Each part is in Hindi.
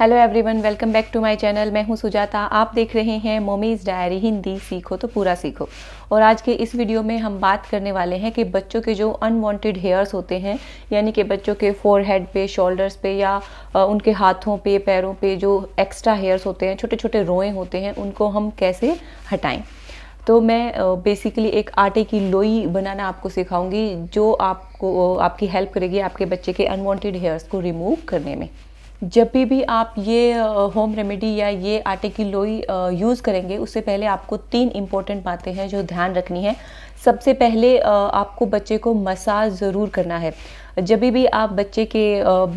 hello everyone welcome back to my channel मैं हूं सुजाता आप देख रहे हैं मोमीज़ डायरी हिंदी सीखो तो पूरा सीखो और आज के इस वीडियो में हम बात करने वाले हैं कि बच्चों के जो अनवांटेड हेयर्स होते हैं यानी कि बच्चों के फोर हेड पे शोल्डर्स पे या उनके हाथों पे पैरों पे जो एक्स्ट्रा हेयर्स होते हैं छोटे छोटे रोएँ होते हैं उनको हम कैसे हटाएँ तो मैं बेसिकली एक आटे की लोई बनाना आपको सिखाऊंगी जो आपको आपकी हेल्प करेगी आपके बच्चे के अनवांटेड हेयर्स को रिमूव करने में जब भी भी आप ये होम रेमेडी या ये आटे की लोई यूज़ करेंगे उससे पहले आपको तीन इम्पॉर्टेंट बातें हैं जो ध्यान रखनी है सबसे पहले आपको बच्चे को मसाज ज़रूर करना है जब भी आप बच्चे के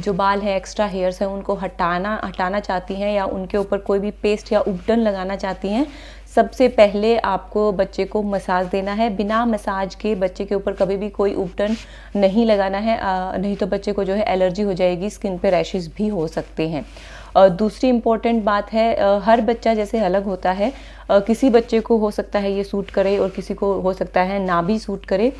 जो बाल हैं एक्स्ट्रा हेयर्स हैं उनको हटाना हटाना चाहती हैं या उनके ऊपर कोई भी पेस्ट या उपटन लगाना चाहती हैं सबसे पहले आपको बच्चे को मसाज देना है बिना मसाज के बच्चे के ऊपर कभी भी कोई उपटन नहीं लगाना है नहीं तो बच्चे को जो है एलर्जी हो जाएगी स्किन पे रैशेज़ भी हो सकते हैं दूसरी इम्पॉर्टेंट बात है हर बच्चा जैसे अलग होता है किसी बच्चे को हो सकता है ये सूट करे और किसी को हो सकता है ना भी सूट करे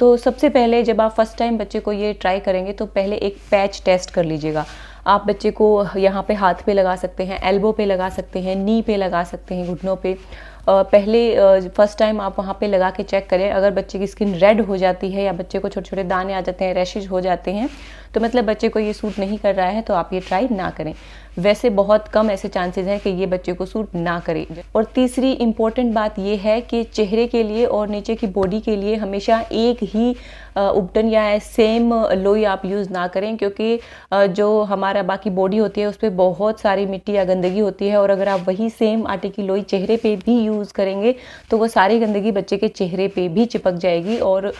तो सबसे पहले जब आप फर्स्ट टाइम बच्चे को ये ट्राई करेंगे तो पहले एक पैच टेस्ट कर लीजिएगा आप बच्चे को यहाँ पे हाथ पे लगा सकते हैं एल्बो पे लगा सकते हैं नी पे लगा सकते हैं घुटनों पे पहले फर्स्ट टाइम आप वहाँ पे लगा के चेक करें अगर बच्चे की स्किन रेड हो जाती है या बच्चे को छोटे छोटे दाने आ जाते हैं रैशेज हो जाते हैं तो मतलब बच्चे को ये सूट नहीं कर रहा है तो आप ये ट्राई ना करें वैसे बहुत कम ऐसे चांसेस हैं कि ये बच्चे को सूट ना करे और तीसरी इम्पॉर्टेंट बात ये है कि चेहरे के लिए और नीचे की बॉडी के लिए हमेशा एक ही उपटन या सेम लोई आप यूज़ ना करें क्योंकि जो हमारा बाकी बॉडी होती है उस पर बहुत सारी मिट्टी या गंदगी होती है और अगर आप वही सेम आटे की लोई चेहरे पर भी यूज़ यूज़ करेंगे तो वो सारी गंदगी बच्चे के चेहरे पे भी चिपक जाएगी और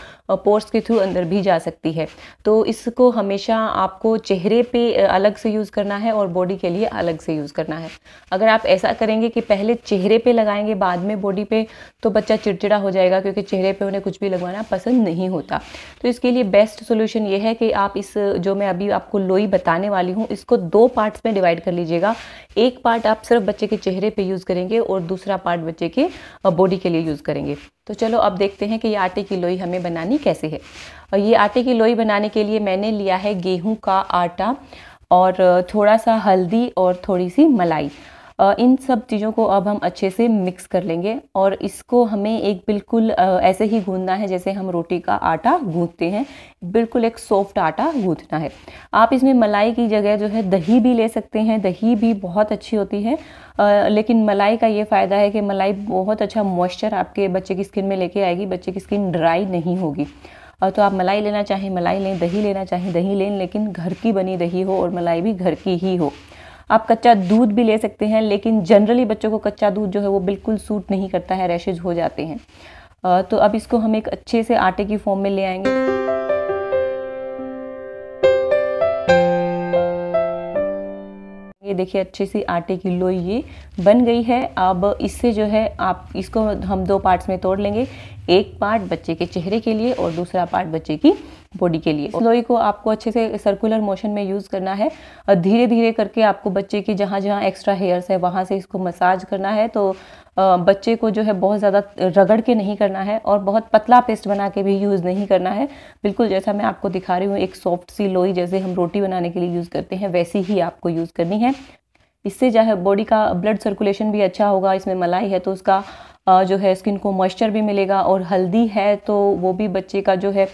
पोर्स के थ्रू अंदर भी जा सकती है तो इसको हमेशा आपको चेहरे पे अलग से यूज़ करना है और बॉडी के लिए अलग से यूज़ करना है अगर आप ऐसा करेंगे कि पहले चेहरे पर लगाएंगे बाद में बॉडी पे तो बच्चा चिड़चिड़ा हो जाएगा क्योंकि चेहरे पर उन्हें कुछ भी लगवाना पसंद नहीं होता तो इसके लिए बेस्ट सोल्यूशन ये है कि आप इस जो मैं अभी आपको लोई बताने वाली हूँ इसको दो पार्ट्स में डिवाइड कर लीजिएगा एक पार्ट आप सिर्फ बच्चे के चेहरे पर यूज़ करेंगे और दूसरा पार्ट बच्चे बच्चे के बॉडी के लिए यूज़ करेंगे तो चलो अब देखते हैं कि ये आटे की लोई हमें बनानी कैसे है और ये आटे की लोई बनाने के लिए मैंने लिया है गेहूँ का आटा और थोड़ा सा हल्दी और थोड़ी सी मलाई इन सब चीज़ों को अब हम अच्छे से मिक्स कर लेंगे और इसको हमें एक बिल्कुल ऐसे ही गूंदना है जैसे हम रोटी का आटा गूंदते हैं बिल्कुल एक सॉफ्ट आटा गूंदना है आप इसमें मलाई की जगह जो है दही भी ले सकते हैं दही भी बहुत अच्छी होती है लेकिन मलाई का ये फ़ायदा है कि मलाई बहुत अच्छा मॉइस्चर आपके बच्चे की स्किन में लेके आएगी बच्चे की स्किन ड्राई नहीं होगी और तो आप मलाई लेना चाहें मलाई लें दही लेना चाहें दही लें लेकिन घर की बनी दही हो और मलाई भी घर की ही हो आप कच्चा दूध भी ले सकते हैं लेकिन जनरली बच्चों को कच्चा दूध जो है वो बिल्कुल सूट नहीं करता है रैशेज हो जाते हैं तो अब इसको हम एक अच्छे से आटे की फॉर्म में ले आएंगे ये देखिए अच्छे से आटे की लोई ये बन गई है अब इससे जो है आप इसको हम दो पार्ट्स में तोड़ लेंगे एक पार्ट बच्चे के चेहरे के लिए और दूसरा पार्ट बच्चे की बॉडी के लिए लोई को आपको अच्छे से सर्कुलर मोशन में यूज़ करना है और धीरे धीरे करके आपको बच्चे की जहाँ जहाँ एक्स्ट्रा हेयर्स है वहाँ से इसको मसाज करना है तो बच्चे को जो है बहुत ज़्यादा रगड़ के नहीं करना है और बहुत पतला पेस्ट बना के भी यूज़ नहीं करना है बिल्कुल जैसा मैं आपको दिखा रही हूँ एक सॉफ्ट सी लोई जैसे हम रोटी बनाने के लिए यूज़ करते हैं वैसी ही आपको यूज़ करनी है इससे जो है बॉडी का ब्लड सर्कुलेशन भी अच्छा होगा इसमें मलाई है तो उसका जो है स्किन को मॉइस्चर भी मिलेगा और हल्दी है तो वो भी बच्चे का जो है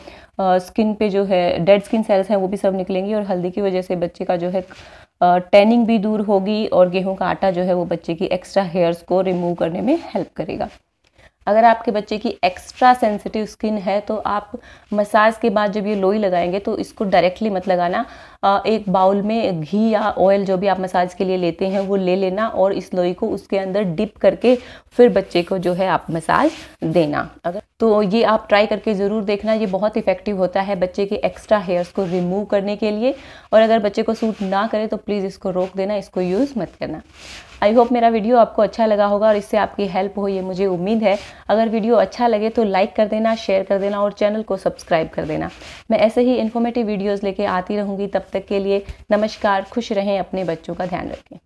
स्किन पे जो है डेड स्किन सेल्स हैं वो भी सब निकलेंगी और हल्दी की वजह से बच्चे का जो है टैनिंग भी दूर होगी और गेहूं का आटा जो है वो बच्चे की एक्स्ट्रा हेयर्स को रिमूव करने में हेल्प करेगा अगर आपके बच्चे की एक्स्ट्रा सेंसिटिव स्किन है तो आप मसाज के बाद जब ये लोई लगाएंगे तो इसको डायरेक्टली मत लगाना एक बाउल में घी या ऑयल जो भी आप मसाज के लिए लेते हैं वो ले लेना और इस लोई को उसके अंदर डिप करके फिर बच्चे को जो है आप मसाज देना अगर तो ये आप ट्राई करके ज़रूर देखना ये बहुत इफेक्टिव होता है बच्चे के एक्स्ट्रा हेयर्स को रिमूव करने के लिए और अगर बच्चे को सूट ना करे तो प्लीज़ इसको रोक देना इसको यूज़ मत करना आई होप मेरा वीडियो आपको अच्छा लगा होगा और इससे आपकी हेल्प हो ये मुझे उम्मीद है अगर वीडियो अच्छा लगे तो लाइक कर देना शेयर कर देना और चैनल को सब्सक्राइब कर देना मैं ऐसे ही इन्फॉर्मेटिव वीडियोज़ लेके आती रहूँगी तब तक के लिए नमस्कार खुश रहें अपने बच्चों का ध्यान रखें